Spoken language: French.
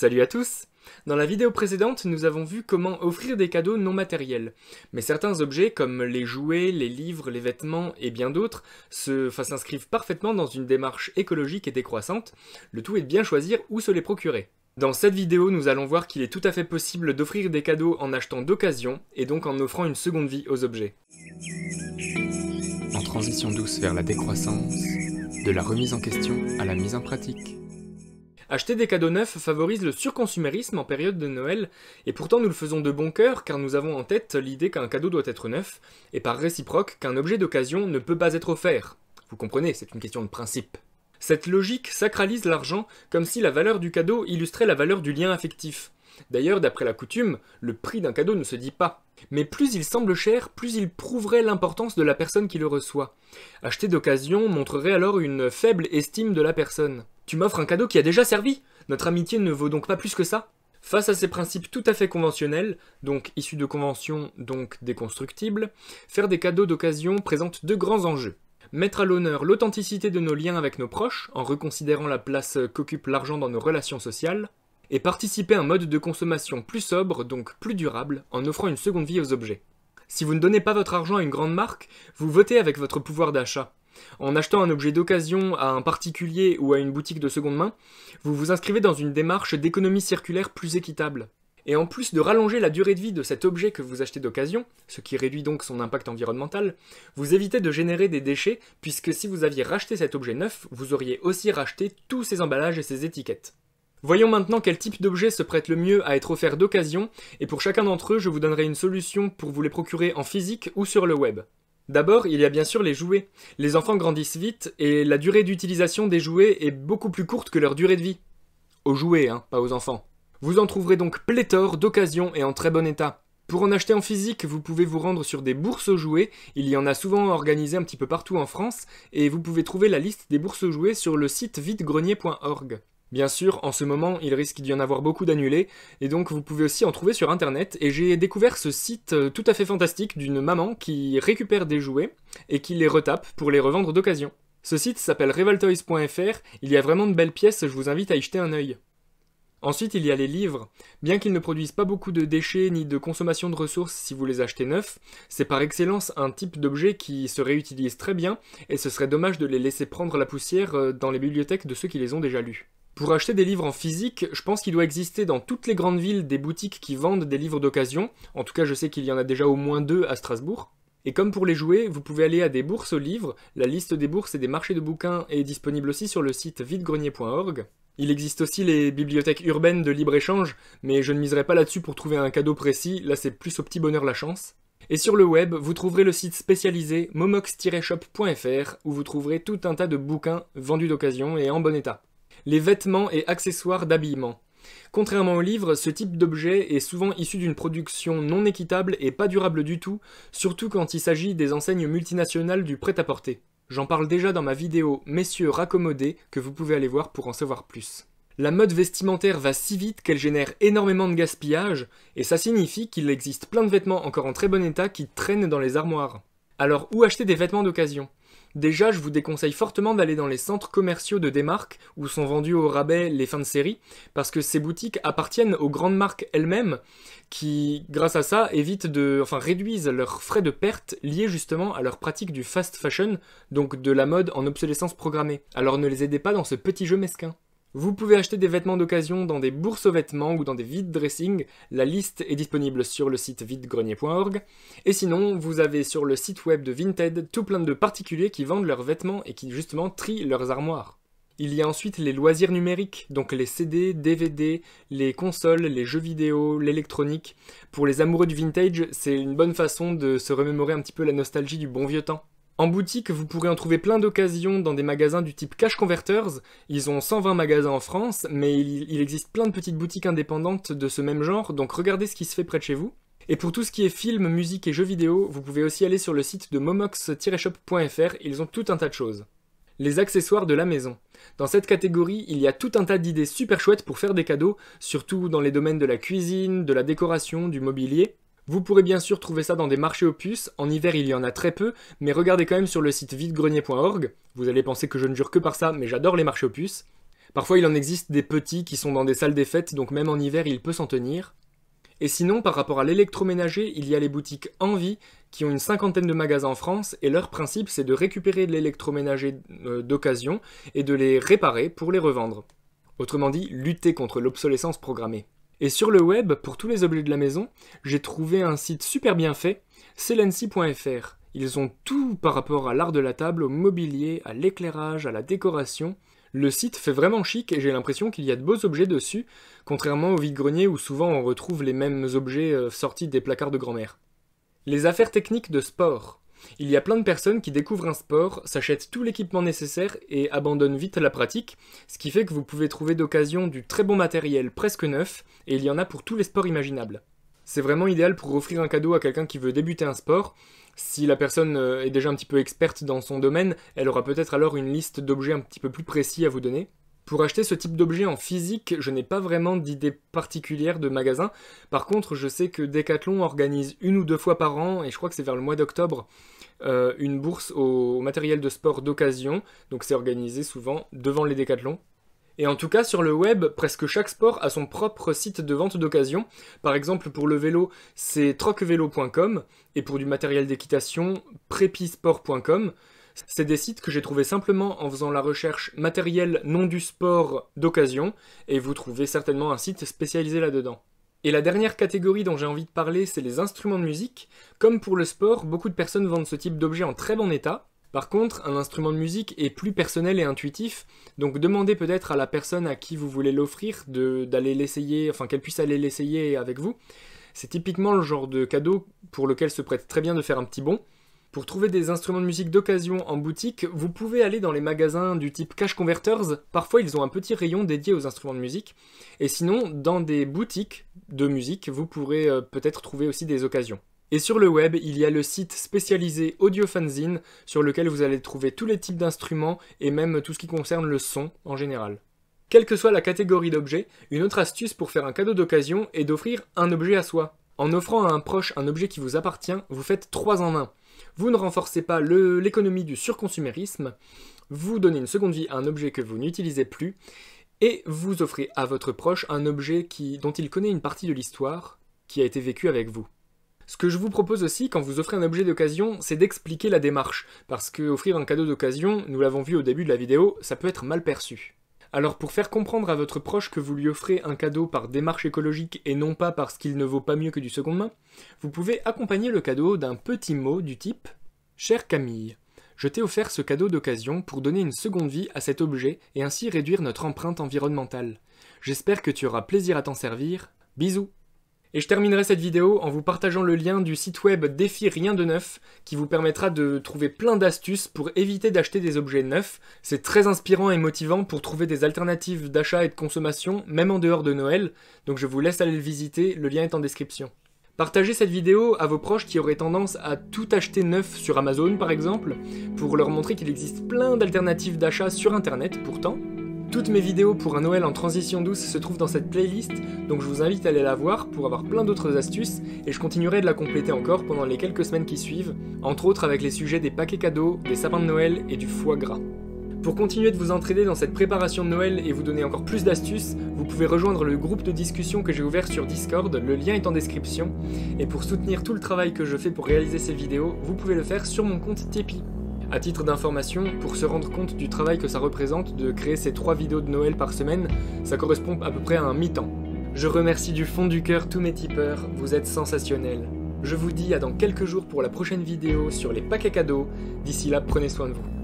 Salut à tous Dans la vidéo précédente, nous avons vu comment offrir des cadeaux non matériels. Mais certains objets, comme les jouets, les livres, les vêtements et bien d'autres, s'inscrivent parfaitement dans une démarche écologique et décroissante. Le tout est de bien choisir où se les procurer. Dans cette vidéo, nous allons voir qu'il est tout à fait possible d'offrir des cadeaux en achetant d'occasion, et donc en offrant une seconde vie aux objets. En transition douce vers la décroissance, de la remise en question à la mise en pratique. Acheter des cadeaux neufs favorise le surconsumérisme en période de Noël, et pourtant nous le faisons de bon cœur car nous avons en tête l'idée qu'un cadeau doit être neuf, et par réciproque qu'un objet d'occasion ne peut pas être offert. Vous comprenez, c'est une question de principe. Cette logique sacralise l'argent comme si la valeur du cadeau illustrait la valeur du lien affectif. D'ailleurs, d'après la coutume, le prix d'un cadeau ne se dit pas. Mais plus il semble cher, plus il prouverait l'importance de la personne qui le reçoit. Acheter d'occasion montrerait alors une faible estime de la personne. Tu m'offres un cadeau qui a déjà servi Notre amitié ne vaut donc pas plus que ça Face à ces principes tout à fait conventionnels, donc issus de conventions donc déconstructibles, faire des cadeaux d'occasion présente deux grands enjeux. Mettre à l'honneur l'authenticité de nos liens avec nos proches, en reconsidérant la place qu'occupe l'argent dans nos relations sociales, et participer à un mode de consommation plus sobre, donc plus durable, en offrant une seconde vie aux objets. Si vous ne donnez pas votre argent à une grande marque, vous votez avec votre pouvoir d'achat. En achetant un objet d'occasion à un particulier ou à une boutique de seconde main, vous vous inscrivez dans une démarche d'économie circulaire plus équitable. Et en plus de rallonger la durée de vie de cet objet que vous achetez d'occasion, ce qui réduit donc son impact environnemental, vous évitez de générer des déchets puisque si vous aviez racheté cet objet neuf, vous auriez aussi racheté tous ses emballages et ses étiquettes. Voyons maintenant quel type d'objets se prête le mieux à être offert d'occasion, et pour chacun d'entre eux, je vous donnerai une solution pour vous les procurer en physique ou sur le web. D'abord, il y a bien sûr les jouets. Les enfants grandissent vite, et la durée d'utilisation des jouets est beaucoup plus courte que leur durée de vie. Aux jouets, hein, pas aux enfants. Vous en trouverez donc pléthore d'occasion et en très bon état. Pour en acheter en physique, vous pouvez vous rendre sur des bourses aux jouets, il y en a souvent organisées un petit peu partout en France, et vous pouvez trouver la liste des bourses aux jouets sur le site vitegrenier.org. Bien sûr, en ce moment, il risque d'y en avoir beaucoup d'annulés, et donc vous pouvez aussi en trouver sur internet, et j'ai découvert ce site euh, tout à fait fantastique d'une maman qui récupère des jouets et qui les retape pour les revendre d'occasion. Ce site s'appelle Revaltoys.fr, il y a vraiment de belles pièces, je vous invite à y jeter un œil. Ensuite, il y a les livres. Bien qu'ils ne produisent pas beaucoup de déchets ni de consommation de ressources si vous les achetez neufs, c'est par excellence un type d'objet qui se réutilise très bien et ce serait dommage de les laisser prendre la poussière euh, dans les bibliothèques de ceux qui les ont déjà lus. Pour acheter des livres en physique, je pense qu'il doit exister dans toutes les grandes villes des boutiques qui vendent des livres d'occasion. En tout cas, je sais qu'il y en a déjà au moins deux à Strasbourg. Et comme pour les jouets, vous pouvez aller à des bourses aux livres. La liste des bourses et des marchés de bouquins est disponible aussi sur le site videgrenier.org. Il existe aussi les bibliothèques urbaines de libre-échange, mais je ne miserai pas là-dessus pour trouver un cadeau précis, là c'est plus au petit bonheur la chance. Et sur le web, vous trouverez le site spécialisé momox-shop.fr où vous trouverez tout un tas de bouquins vendus d'occasion et en bon état les vêtements et accessoires d'habillement. Contrairement au livre, ce type d'objet est souvent issu d'une production non équitable et pas durable du tout, surtout quand il s'agit des enseignes multinationales du prêt-à-porter. J'en parle déjà dans ma vidéo Messieurs raccommodés que vous pouvez aller voir pour en savoir plus. La mode vestimentaire va si vite qu'elle génère énormément de gaspillage, et ça signifie qu'il existe plein de vêtements encore en très bon état qui traînent dans les armoires. Alors où acheter des vêtements d'occasion Déjà, je vous déconseille fortement d'aller dans les centres commerciaux de démarques où sont vendus au rabais les fins de série, parce que ces boutiques appartiennent aux grandes marques elles-mêmes, qui, grâce à ça, évitent de, enfin, réduisent leurs frais de perte liés justement à leur pratique du fast fashion, donc de la mode en obsolescence programmée. Alors ne les aidez pas dans ce petit jeu mesquin. Vous pouvez acheter des vêtements d'occasion dans des bourses aux vêtements ou dans des vides dressings. La liste est disponible sur le site videgrenier.org. Et sinon, vous avez sur le site web de Vinted tout plein de particuliers qui vendent leurs vêtements et qui justement trient leurs armoires. Il y a ensuite les loisirs numériques, donc les CD, DVD, les consoles, les jeux vidéo, l'électronique. Pour les amoureux du vintage, c'est une bonne façon de se remémorer un petit peu la nostalgie du bon vieux temps. En boutique, vous pourrez en trouver plein d'occasions dans des magasins du type Cash Converters. Ils ont 120 magasins en France, mais il, existe plein de petites boutiques indépendantes de ce même genre, donc regardez ce qui se fait près de chez vous. Et pour tout ce qui est film, musique et jeux vidéo, vous pouvez aussi aller sur le site de momox-shop.fr, ils ont tout un tas de choses. Les accessoires de la maison. Dans cette catégorie, il y a tout un tas d'idées super chouettes pour faire des cadeaux, surtout dans les domaines de la cuisine, de la décoration, du mobilier. Vous pourrez bien sûr trouver ça dans des marchés aux puces, en hiver il y en a très peu, mais regardez quand même sur le site videgrenier.org, vous allez penser que je ne jure que par ça, mais j'adore les marchés aux puces. Parfois il en existe des petits qui sont dans des salles des fêtes, donc même en hiver il peut s'en tenir. Et sinon, par rapport à l'électroménager, il y a les boutiques Envie, qui ont une cinquantaine de magasins en France, et leur principe c'est de récupérer de l'électroménager euh, d'occasion et de les réparer pour les revendre. Autrement dit, lutter contre l'obsolescence programmée. Et sur le web, pour tous les objets de la maison, j'ai trouvé un site super bien fait, c'est Ils ont tout par rapport à l'art de la table, au mobilier, à l'éclairage, à la décoration. Le site fait vraiment chic et j'ai l'impression qu'il y a de beaux objets dessus, contrairement au vide-grenier où souvent on retrouve les mêmes objets euh, sortis des placards de grand-mère. Les affaires techniques de sport. Il y a plein de personnes qui découvrent un sport, s'achètent tout l'équipement nécessaire et abandonnent vite la pratique, ce qui fait que vous pouvez trouver d'occasion du très bon matériel presque neuf, et il y en a pour tous les sports imaginables. C'est vraiment idéal pour offrir un cadeau à quelqu'un qui veut débuter un sport. Si la personne euh, est déjà un petit peu experte dans son domaine, elle aura peut-être alors une liste d'objets un petit peu plus précis à vous donner. Pour acheter ce type d'objet en physique, je n'ai pas vraiment d'idée particulière de magasin. Par contre, je sais que Decathlon organise une ou deux fois par an, et je crois que c'est vers le mois d'octobre, euh, une bourse au matériel de sport d'occasion. Donc c'est organisé souvent devant les Décathlons. Et en tout cas, sur le web, presque chaque sport a son propre site de vente d'occasion. Par exemple, pour le vélo, c'est trocvélo.com, et pour du matériel d'équitation, prepisport.com. C'est des sites que j'ai trouvés simplement en faisant la recherche matériel non du sport d'occasion, et vous trouvez certainement un site spécialisé là-dedans. Et la dernière catégorie dont j'ai envie de parler, c'est les instruments de musique. Comme pour le sport, beaucoup de personnes vendent ce type d'objet en très bon état, par contre, un instrument de musique est plus personnel et intuitif, donc demandez peut-être à la personne à qui vous voulez l'offrir d'aller l'essayer, enfin qu'elle puisse aller l'essayer avec vous. C'est typiquement le genre de cadeau pour lequel se prête très bien de faire un petit bon. Pour trouver des instruments de musique d'occasion en boutique, vous pouvez aller dans les magasins du type Cash Converters, parfois ils ont un petit rayon dédié aux instruments de musique, et sinon dans des boutiques de musique, vous pourrez euh, peut-être trouver aussi des occasions. Et sur le web, il y a le site spécialisé Audiofanzine, sur lequel vous allez trouver tous les types d'instruments et même tout ce qui concerne le son en général. Quelle que soit la catégorie d'objets, une autre astuce pour faire un cadeau d'occasion est d'offrir un objet à soi. En offrant à un proche un objet qui vous appartient, vous faites 3 en un vous ne renforcez pas l'économie du surconsumérisme, vous donnez une seconde vie à un objet que vous n'utilisez plus, et vous offrez à votre proche un objet qui, dont il connaît une partie de l'histoire qui a été vécue avec vous. Ce que je vous propose aussi quand vous offrez un objet d'occasion, c'est d'expliquer la démarche, parce que offrir un cadeau d'occasion, nous l'avons vu au début de la vidéo, ça peut être mal perçu. Alors pour faire comprendre à votre proche que vous lui offrez un cadeau par démarche écologique et non pas parce qu'il ne vaut pas mieux que du seconde main, vous pouvez accompagner le cadeau d'un petit mot du type ⁇ Cher Camille, je t'ai offert ce cadeau d'occasion pour donner une seconde vie à cet objet et ainsi réduire notre empreinte environnementale. J'espère que tu auras plaisir à t'en servir. Bisous !⁇ et je terminerai cette vidéo en vous partageant le lien du site web Défi Rien de Neuf qui vous permettra de trouver plein d'astuces pour éviter d'acheter des objets neufs. C'est très inspirant et motivant pour trouver des alternatives d'achat et de consommation, même en dehors de Noël, donc je vous laisse aller le visiter, le lien est en description. Partagez cette vidéo à vos proches qui auraient tendance à tout acheter neuf sur Amazon par exemple, pour leur montrer qu'il existe plein d'alternatives d'achat sur internet pourtant. Toutes mes vidéos pour un Noël en transition douce se trouvent dans cette playlist, donc je vous invite à aller la voir pour avoir plein d'autres astuces, et je continuerai de la compléter encore pendant les quelques semaines qui suivent, entre autres avec les sujets des paquets cadeaux, des sapins de Noël et du foie gras. Pour continuer de vous entraider dans cette préparation de Noël et vous donner encore plus d'astuces, vous pouvez rejoindre le groupe de discussion que j'ai ouvert sur Discord, le lien est en description. Et pour soutenir tout le travail que je fais pour réaliser ces vidéos, vous pouvez le faire sur mon compte Tipeee. A titre d'information, pour se rendre compte du travail que ça représente de créer ces 3 vidéos de Noël par semaine, ça correspond à peu près à un mi-temps. Je remercie du fond du cœur tous mes tipeurs, vous êtes sensationnels. Je vous dis à dans quelques jours pour la prochaine vidéo sur les paquets cadeaux. D'ici là, prenez soin de vous.